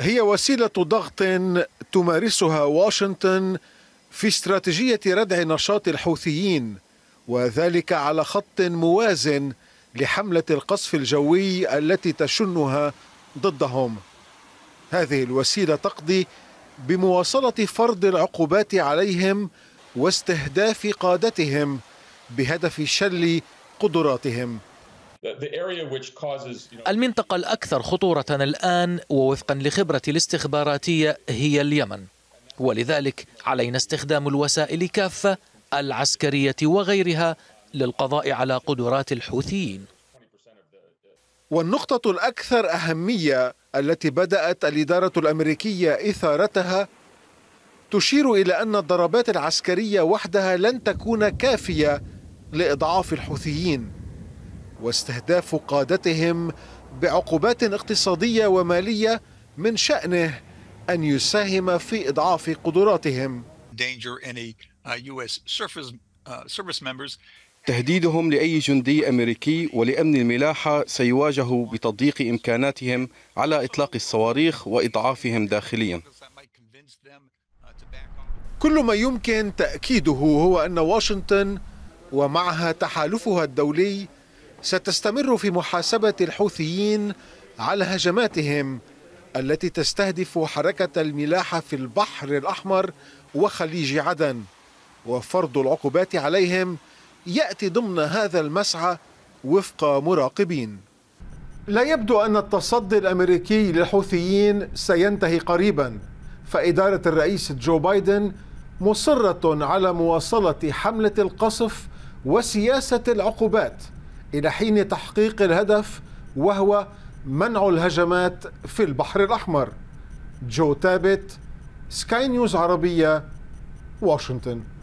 هي وسيلة ضغط تمارسها واشنطن في استراتيجية ردع نشاط الحوثيين وذلك على خط موازن لحملة القصف الجوي التي تشنها ضدهم. هذه الوسيلة تقضي بمواصلة فرض العقوبات عليهم واستهداف قادتهم بهدف شل قدراتهم المنطقة الأكثر خطورة الآن ووفقا لخبرتي الاستخباراتية هي اليمن ولذلك علينا استخدام الوسائل كافة العسكرية وغيرها للقضاء على قدرات الحوثيين والنقطة الأكثر أهمية التي بدأت الإدارة الأمريكية إثارتها تشير إلى أن الضربات العسكرية وحدها لن تكون كافية لإضعاف الحوثيين واستهداف قادتهم بعقوبات اقتصاديه وماليه من شانه ان يساهم في اضعاف قدراتهم uh, uh, تهديدهم لاي جندي امريكي ولامن الملاحه سيواجه بتضييق امكاناتهم على اطلاق الصواريخ واضعافهم داخليا uh, كل ما يمكن تاكيده هو ان واشنطن ومعها تحالفها الدولي ستستمر في محاسبة الحوثيين على هجماتهم التي تستهدف حركة الملاحة في البحر الأحمر وخليج عدن وفرض العقوبات عليهم يأتي ضمن هذا المسعى وفق مراقبين لا يبدو أن التصدي الأمريكي للحوثيين سينتهي قريبا فإدارة الرئيس جو بايدن مصرة على مواصلة حملة القصف وسياسة العقوبات إلى حين تحقيق الهدف وهو منع الهجمات في البحر الأحمر جو تابت سكاي نيوز عربية واشنطن